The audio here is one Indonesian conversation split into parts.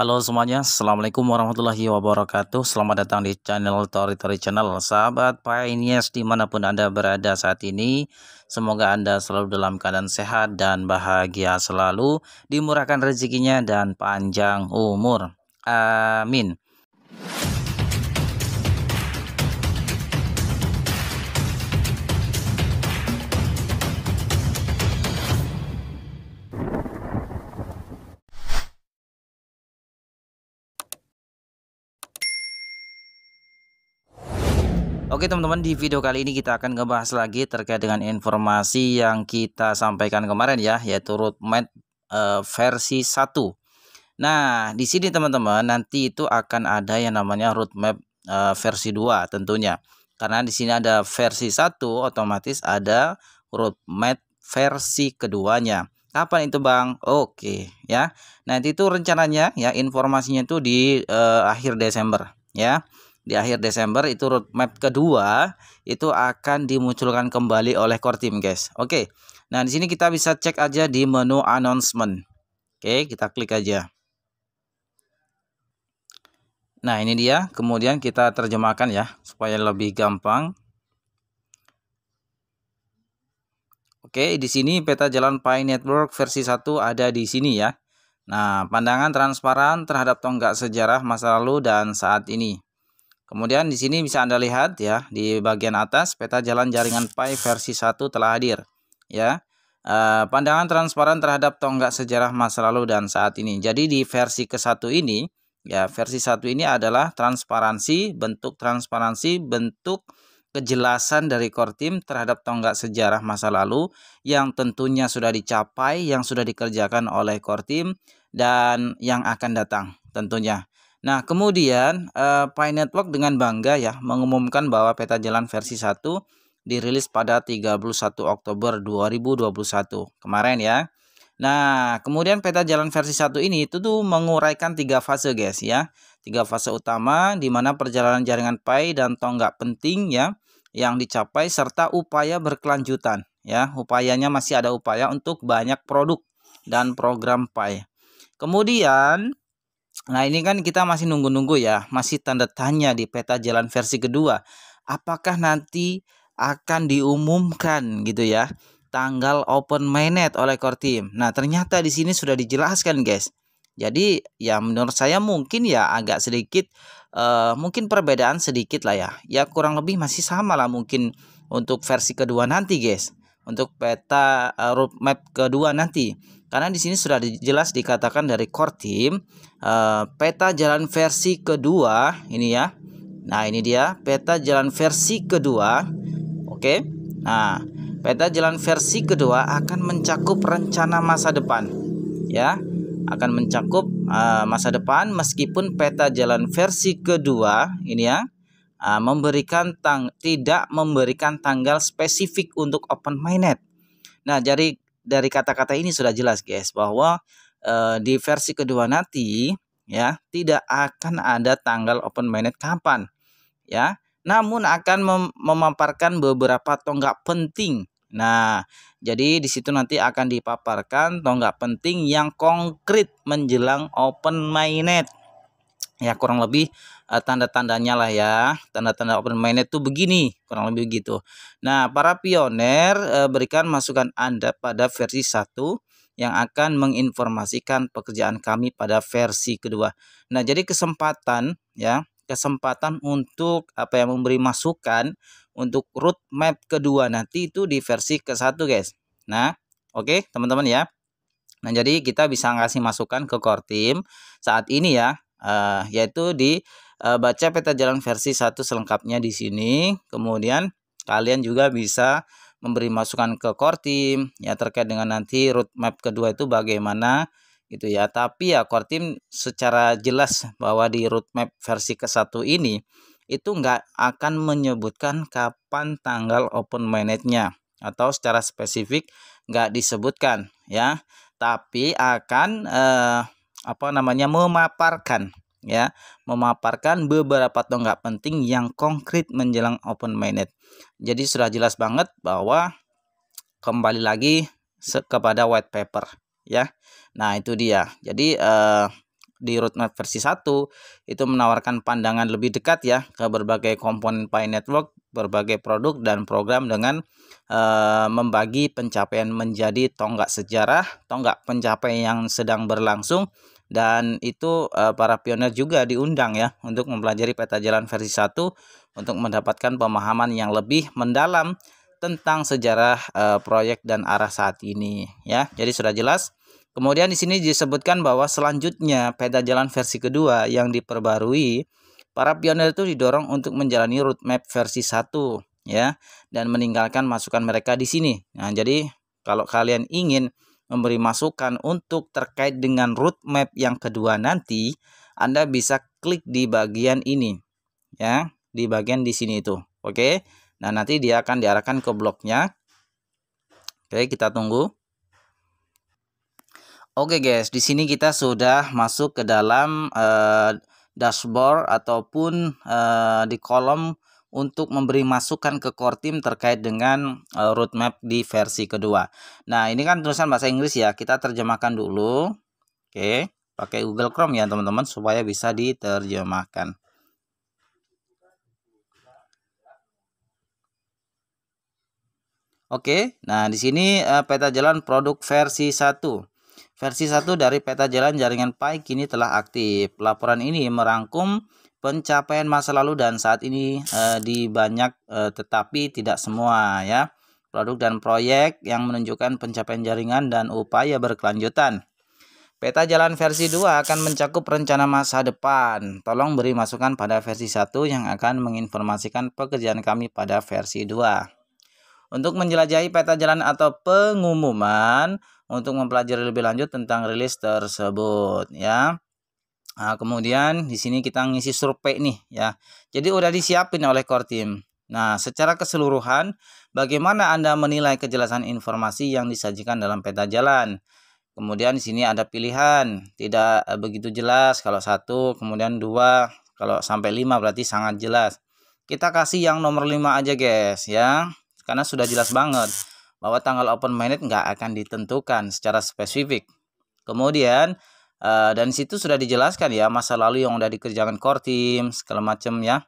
Halo semuanya, Assalamualaikum warahmatullahi wabarakatuh Selamat datang di channel Tori Tori Channel Sahabat Pioneers dimanapun Anda berada saat ini Semoga Anda selalu dalam keadaan sehat dan bahagia selalu Dimurahkan rezekinya dan panjang umur Amin Oke teman-teman di video kali ini kita akan ngebahas lagi terkait dengan informasi yang kita sampaikan kemarin ya yaitu roadmap e, versi 1. Nah, di sini teman-teman nanti itu akan ada yang namanya roadmap e, versi 2 tentunya. Karena di sini ada versi 1 otomatis ada roadmap versi keduanya. Kapan itu Bang? Oke ya. Nanti itu rencananya ya informasinya itu di e, akhir Desember ya di akhir Desember itu roadmap kedua itu akan dimunculkan kembali oleh core team guys. Oke. Nah, di sini kita bisa cek aja di menu announcement. Oke, kita klik aja. Nah, ini dia. Kemudian kita terjemahkan ya supaya lebih gampang. Oke, di sini peta jalan Pi Network versi 1 ada di sini ya. Nah, pandangan transparan terhadap tonggak sejarah masa lalu dan saat ini. Kemudian di sini bisa Anda lihat ya di bagian atas peta jalan jaringan Pi versi 1 telah hadir ya. Eh, pandangan transparan terhadap tonggak sejarah masa lalu dan saat ini. Jadi di versi ke-1 ini ya versi 1 ini adalah transparansi, bentuk transparansi, bentuk kejelasan dari core team terhadap tonggak sejarah masa lalu yang tentunya sudah dicapai, yang sudah dikerjakan oleh core team dan yang akan datang tentunya. Nah, kemudian eh, Pi Network dengan bangga ya mengumumkan bahwa peta jalan versi 1 dirilis pada 31 Oktober 2021 kemarin ya. Nah, kemudian peta jalan versi 1 ini itu tuh menguraikan tiga fase guys ya. Tiga fase utama di mana perjalanan jaringan Pi dan tonggak penting ya yang dicapai serta upaya berkelanjutan ya. Upayanya masih ada upaya untuk banyak produk dan program Pi. Kemudian Nah, ini kan kita masih nunggu-nunggu ya, masih tanda tanya di peta jalan versi kedua. Apakah nanti akan diumumkan gitu ya tanggal open mainnet oleh core team. Nah, ternyata di sini sudah dijelaskan, guys. Jadi, ya menurut saya mungkin ya agak sedikit uh, mungkin perbedaan sedikit lah ya. Ya kurang lebih masih sama lah mungkin untuk versi kedua nanti, guys. Untuk peta uh, roadmap kedua nanti. Karena di sini sudah jelas dikatakan dari core team uh, peta jalan versi kedua ini ya. Nah, ini dia peta jalan versi kedua. Oke. Nah, peta jalan versi kedua akan mencakup rencana masa depan. Ya, akan mencakup uh, masa depan meskipun peta jalan versi kedua ini ya uh, memberikan tang tidak memberikan tanggal spesifik untuk open mainnet. Nah, jadi dari kata-kata ini sudah jelas guys bahwa e, di versi kedua nanti ya tidak akan ada tanggal open minute kapan ya namun akan mem memaparkan beberapa tonggak penting. Nah, jadi di situ nanti akan dipaparkan tonggak penting yang konkret menjelang open mainnet ya kurang lebih uh, tanda-tandanya lah ya tanda-tanda open mainnya itu begini kurang lebih begitu nah para pioner uh, berikan masukan anda pada versi 1 yang akan menginformasikan pekerjaan kami pada versi kedua nah jadi kesempatan ya kesempatan untuk apa yang memberi masukan untuk roadmap kedua nanti itu di versi ke satu guys nah oke okay, teman-teman ya Nah, jadi kita bisa ngasih masukan ke core team saat ini ya uh, yaitu di uh, baca peta jalan versi 1 selengkapnya di sini. Kemudian kalian juga bisa memberi masukan ke core team ya terkait dengan nanti roadmap kedua itu bagaimana gitu ya. Tapi ya core team secara jelas bahwa di roadmap versi ke-1 ini itu nggak akan menyebutkan kapan tanggal open manage-nya atau secara spesifik nggak disebutkan ya. Tapi akan eh, apa namanya memaparkan ya, memaparkan beberapa tonggak penting yang konkret menjelang open minded. Jadi sudah jelas banget bahwa kembali lagi kepada white paper ya. Nah, itu dia. Jadi eh di roadmap versi 1 itu menawarkan pandangan lebih dekat ya ke berbagai komponen Pi Network, berbagai produk dan program dengan e, membagi pencapaian menjadi tonggak sejarah, tonggak pencapaian yang sedang berlangsung dan itu uh, para pioner juga diundang ya untuk mempelajari peta jalan versi 1 untuk mendapatkan pemahaman yang lebih mendalam tentang sejarah uh, proyek dan arah saat ini ya. Jadi sudah jelas Kemudian di sini disebutkan bahwa selanjutnya peta jalan versi kedua yang diperbarui, para pionir itu didorong untuk menjalani roadmap versi 1 ya dan meninggalkan masukan mereka di sini. Nah, jadi kalau kalian ingin memberi masukan untuk terkait dengan roadmap yang kedua nanti, Anda bisa klik di bagian ini ya, di bagian di sini itu. Oke. Nah, nanti dia akan diarahkan ke bloknya. Oke, kita tunggu. Oke okay guys, di sini kita sudah masuk ke dalam uh, dashboard ataupun uh, di kolom untuk memberi masukan ke core team terkait dengan uh, roadmap di versi kedua. Nah, ini kan tulisan bahasa Inggris ya. Kita terjemahkan dulu. Oke, okay. pakai Google Chrome ya, teman-teman, supaya bisa diterjemahkan. Oke, okay. nah di sini uh, peta jalan produk versi 1. Versi 1 dari peta jalan jaringan PIK kini telah aktif. Laporan ini merangkum pencapaian masa lalu dan saat ini e, di banyak e, tetapi tidak semua ya produk dan proyek yang menunjukkan pencapaian jaringan dan upaya berkelanjutan. Peta jalan versi 2 akan mencakup rencana masa depan. Tolong beri masukan pada versi 1 yang akan menginformasikan pekerjaan kami pada versi 2. Untuk menjelajahi peta jalan atau pengumuman, untuk mempelajari lebih lanjut tentang rilis tersebut ya. Nah, kemudian di sini kita ngisi survei nih ya. Jadi udah disiapin oleh core team. Nah, secara keseluruhan bagaimana Anda menilai kejelasan informasi yang disajikan dalam peta jalan? Kemudian di sini ada pilihan, tidak eh, begitu jelas kalau satu, kemudian dua, kalau sampai lima berarti sangat jelas. Kita kasih yang nomor lima aja guys ya, karena sudah jelas banget bahwa tanggal open minded nggak akan ditentukan secara spesifik. Kemudian uh, dan situ sudah dijelaskan ya masa lalu yang sudah dikerjakan core team segala macam ya.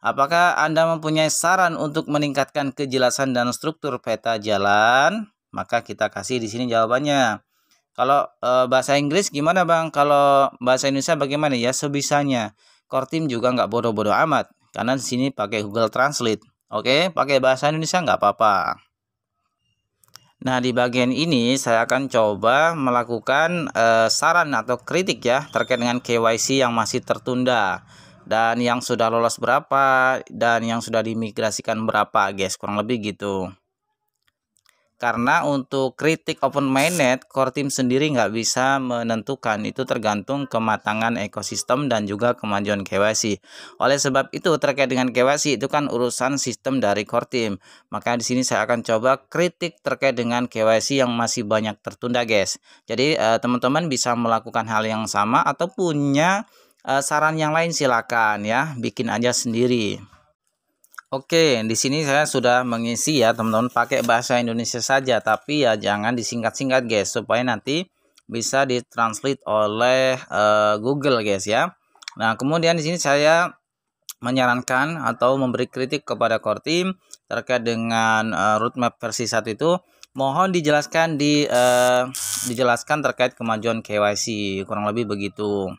Apakah Anda mempunyai saran untuk meningkatkan kejelasan dan struktur peta jalan? Maka kita kasih di sini jawabannya. Kalau e, bahasa Inggris gimana Bang? Kalau bahasa Indonesia bagaimana ya? Sebisanya. Core team juga nggak bodoh-bodoh amat. Karena di sini pakai Google Translate. Oke, pakai bahasa Indonesia nggak apa-apa. Nah, di bagian ini saya akan coba melakukan eh, saran atau kritik ya terkait dengan KYC yang masih tertunda dan yang sudah lolos berapa dan yang sudah dimigrasikan berapa, guys. Kurang lebih gitu karena untuk kritik open mainnet core team sendiri nggak bisa menentukan itu tergantung kematangan ekosistem dan juga kemajuan KYC oleh sebab itu terkait dengan KYC itu kan urusan sistem dari core team maka di sini saya akan coba kritik terkait dengan KYC yang masih banyak tertunda guys jadi eh, teman-teman eh, bisa melakukan hal yang sama atau punya eh, saran yang lain silakan ya bikin aja sendiri Oke, di sini saya sudah mengisi ya teman-teman pakai bahasa Indonesia saja, tapi ya jangan disingkat-singkat guys supaya nanti bisa ditranslate oleh uh, Google guys ya. Nah, kemudian di sini saya menyarankan atau memberi kritik kepada core team terkait dengan uh, roadmap versi 1 itu mohon dijelaskan di uh, dijelaskan terkait kemajuan KYC kurang lebih begitu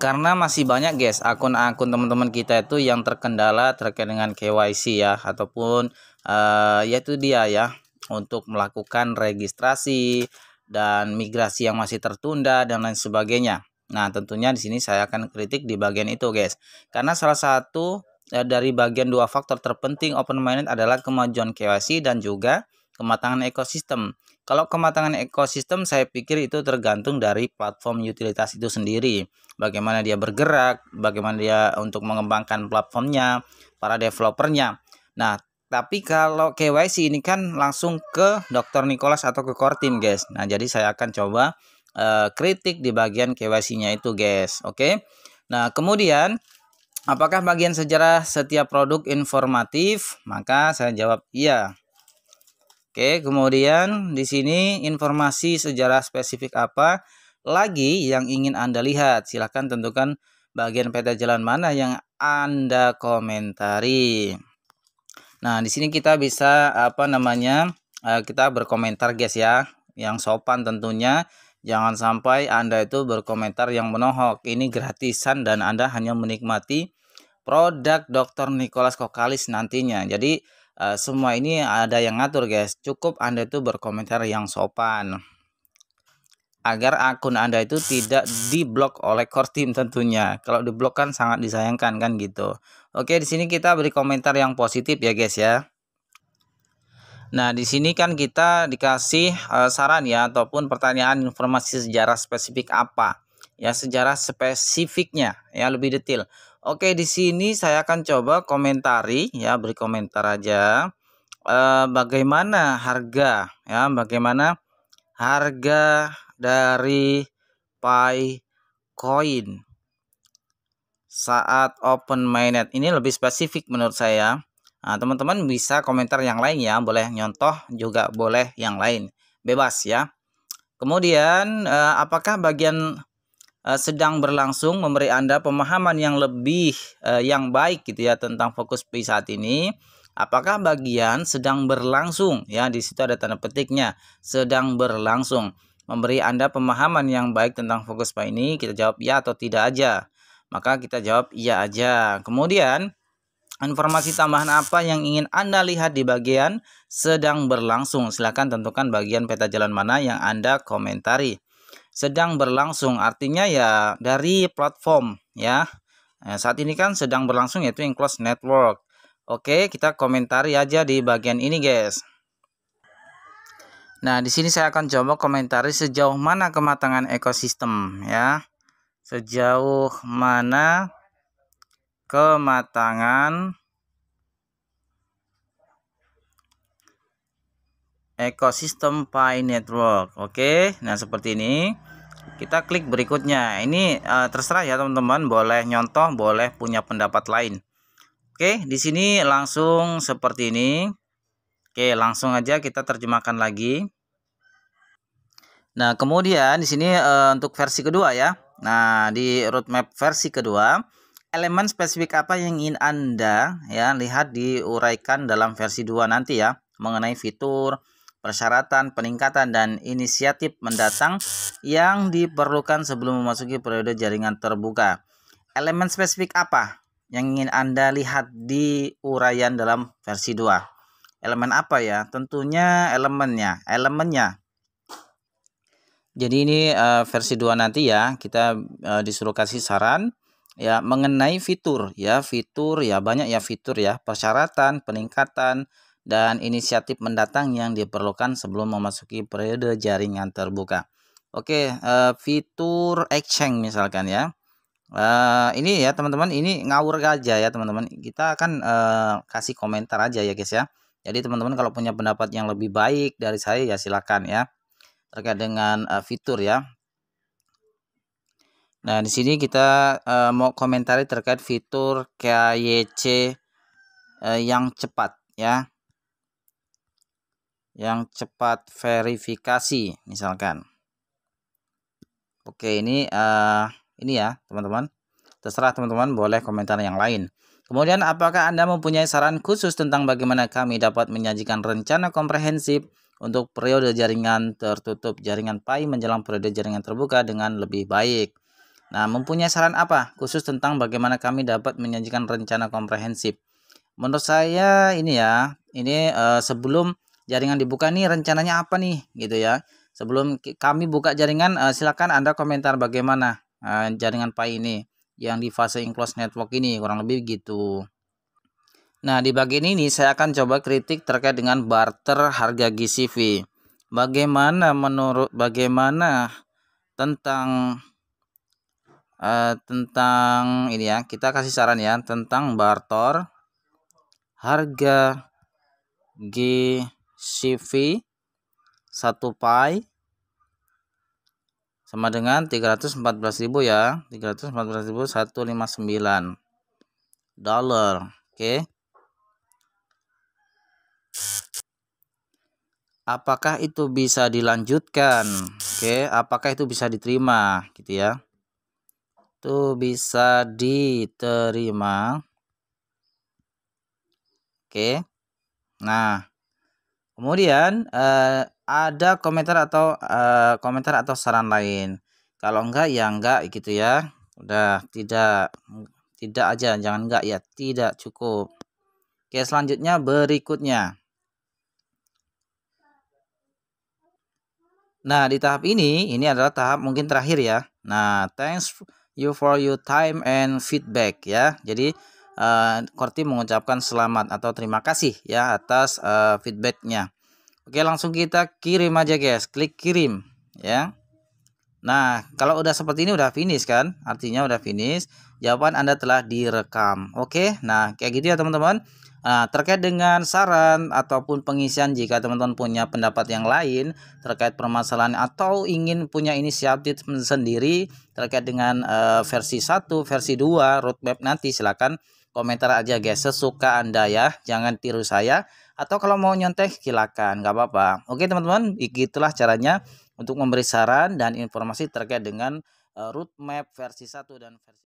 karena masih banyak guys akun-akun teman-teman kita itu yang terkendala terkait dengan KYC ya ataupun uh, eh, yaitu dia ya untuk melakukan registrasi dan migrasi yang masih tertunda dan lain sebagainya. Nah, tentunya di sini saya akan kritik di bagian itu, guys. Karena salah satu uh, dari bagian dua faktor terpenting open minded adalah kemajuan KYC dan juga kematangan ekosistem. Kalau kematangan ekosistem saya pikir itu tergantung dari platform utilitas itu sendiri. Bagaimana dia bergerak, bagaimana dia untuk mengembangkan platformnya, para developernya. Nah, tapi kalau KYC ini kan langsung ke Dr. Nicholas atau ke core team, guys. Nah, jadi saya akan coba uh, kritik di bagian KYC-nya itu, guys. Oke. Okay? Nah, kemudian apakah bagian sejarah setiap produk informatif? Maka saya jawab iya. Oke, kemudian di sini informasi sejarah spesifik apa lagi yang ingin Anda lihat. Silahkan tentukan bagian peta jalan mana yang Anda komentari. Nah, di sini kita bisa apa namanya? Eh, kita berkomentar guys ya, yang sopan tentunya. Jangan sampai Anda itu berkomentar yang menohok. Ini gratisan dan Anda hanya menikmati produk Dr. Nicholas Kokalis nantinya. Jadi Eh, semua ini ada yang ngatur guys cukup anda itu berkomentar yang sopan agar akun anda itu tidak diblok oleh core team tentunya kalau diblok kan sangat disayangkan kan gitu oke di sini kita beri komentar yang positif ya guys ya Nah, di sini kan kita dikasih uh, saran ya ataupun pertanyaan informasi sejarah spesifik apa. Ya, sejarah spesifiknya ya lebih detail. Oke, di sini saya akan coba komentari ya, beri komentar aja e, bagaimana harga ya, bagaimana harga dari Pi Coin saat open mainnet. Ini lebih spesifik menurut saya. Nah, teman-teman bisa komentar yang lain ya, boleh nyontoh juga boleh yang lain. Bebas ya. Kemudian eh, apakah bagian Eh, sedang berlangsung memberi Anda pemahaman yang lebih uh, yang baik gitu ya tentang fokus P saat ini. Apakah bagian sedang berlangsung ya di situ ada tanda petiknya sedang berlangsung memberi Anda pemahaman yang baik tentang fokus P ini kita jawab ya atau tidak aja. Maka kita jawab ya aja. Kemudian informasi tambahan apa yang ingin Anda lihat di bagian sedang berlangsung? Silakan tentukan bagian peta jalan mana yang Anda komentari sedang berlangsung artinya ya dari platform ya nah, saat ini kan sedang berlangsung yaitu close network oke kita komentari aja di bagian ini guys nah di sini saya akan coba komentari sejauh mana kematangan ekosistem ya sejauh mana kematangan ekosistem Pi Network. Oke, nah seperti ini. Kita klik berikutnya. Ini uh, terserah ya teman-teman, boleh nyontoh, boleh punya pendapat lain. Oke, di sini langsung seperti ini. Oke, langsung aja kita terjemahkan lagi. Nah, kemudian di sini uh, untuk versi kedua ya. Nah, di roadmap versi kedua, elemen spesifik apa yang ingin Anda ya lihat diuraikan dalam versi 2 nanti ya mengenai fitur, persyaratan, peningkatan, dan inisiatif mendatang yang diperlukan sebelum memasuki periode jaringan terbuka. Elemen spesifik apa yang ingin Anda lihat di uraian dalam versi 2? Elemen apa ya? Tentunya elemennya, elemennya. Jadi ini uh, versi 2 nanti ya, kita uh, disuruh kasih saran ya mengenai fitur ya, fitur ya banyak ya fitur ya, persyaratan, peningkatan, dan inisiatif mendatang yang diperlukan sebelum memasuki periode jaringan terbuka. Oke, eh, fitur exchange misalkan ya. Eh, ini ya teman-teman, ini ngawur aja ya teman-teman. Kita akan eh, kasih komentar aja ya guys ya. Jadi teman-teman kalau punya pendapat yang lebih baik dari saya ya silakan ya. Terkait dengan fitur ya. Nah, di sini kita mau komentari terkait fitur KYC yang cepat ya yang cepat verifikasi misalkan. Oke, ini uh, ini ya, teman-teman. Terserah teman-teman boleh komentar yang lain. Kemudian apakah Anda mempunyai saran khusus tentang bagaimana kami dapat menyajikan rencana komprehensif untuk periode jaringan tertutup jaringan PAI menjelang periode jaringan terbuka dengan lebih baik? Nah, mempunyai saran apa khusus tentang bagaimana kami dapat menyajikan rencana komprehensif? Menurut saya ini ya, ini uh, sebelum jaringan dibuka nih rencananya apa nih gitu ya. Sebelum kami buka jaringan uh, silakan Anda komentar bagaimana uh, jaringan PAI ini yang di fase enclosed network ini kurang lebih gitu. Nah, di bagian ini saya akan coba kritik terkait dengan barter harga GCV. Bagaimana menurut bagaimana tentang uh, tentang ini ya, kita kasih saran ya tentang barter harga G CV 1 pi sama dengan 314.000 ya 314.159 dollar oke okay. apakah itu bisa dilanjutkan oke okay. apakah itu bisa diterima gitu ya itu bisa diterima oke okay. nah Kemudian uh, ada komentar atau uh, komentar atau saran lain. Kalau enggak ya enggak gitu ya. Udah tidak tidak aja jangan enggak ya tidak cukup. Oke, selanjutnya berikutnya. Nah, di tahap ini ini adalah tahap mungkin terakhir ya. Nah, thanks you for your time and feedback ya. Jadi Eh, Korti mengucapkan selamat atau terima kasih ya atas uh, feedbacknya. Oke langsung kita kirim aja guys, klik kirim ya. Nah kalau udah seperti ini udah finish kan, artinya udah finish. Jawaban Anda telah direkam. Oke, nah kayak gitu ya teman-teman. Nah, terkait dengan saran ataupun pengisian jika teman-teman punya pendapat yang lain terkait permasalahan atau ingin punya inisiatif sendiri terkait dengan uh, versi 1, versi 2 roadmap nanti silakan komentar aja guys sesuka anda ya jangan tiru saya atau kalau mau nyontek silakan nggak apa-apa oke teman-teman begitulah caranya untuk memberi saran dan informasi terkait dengan eh, roadmap versi 1 dan versi